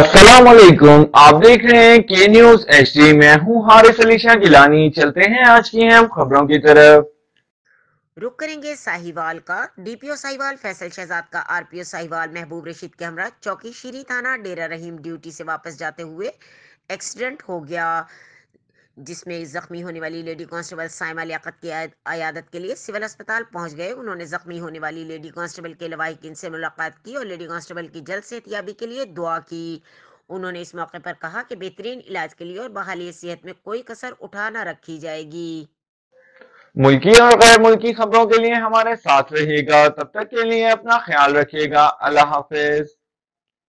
असलम आप देख रहे हैं के न्यूज एच डी मैं हूँ हारिस अलीशा गिलानी चलते हैं आज की अहम खबरों की तरफ रुक करेंगे साहिवाल का डीपीओ साहिवाल फैसल शहजाद का आरपीओ साहिवाल महबूब रशीद के हमरा चौकी शीरी थाना डेरा रहीम ड्यूटी से वापस जाते हुए एक्सीडेंट हो गया जिसमें जख्मी होने वाली लेडी कांस्टेबल साइमा लियाकत की अयादत के लिए सिविल अस्पताल पहुंच गए उन्होंने जख्मी होने वाली लेडी कांस्टेबल के लवाहिकिन से मुलाकात की और लेडी कांस्टेबल की जल्द सेहतियाबी के लिए दुआ की उन्होंने इस मौके पर कहा कि बेहतरीन इलाज के लिए और बहाली सेहत में कोई कसर उठा न रखी जाएगी मुल्की और गैर मुल्की खबरों के लिए हमारे साथ रहिएगा तब तक के लिए अपना ख्याल रखिएगा अल्लाह हाफिज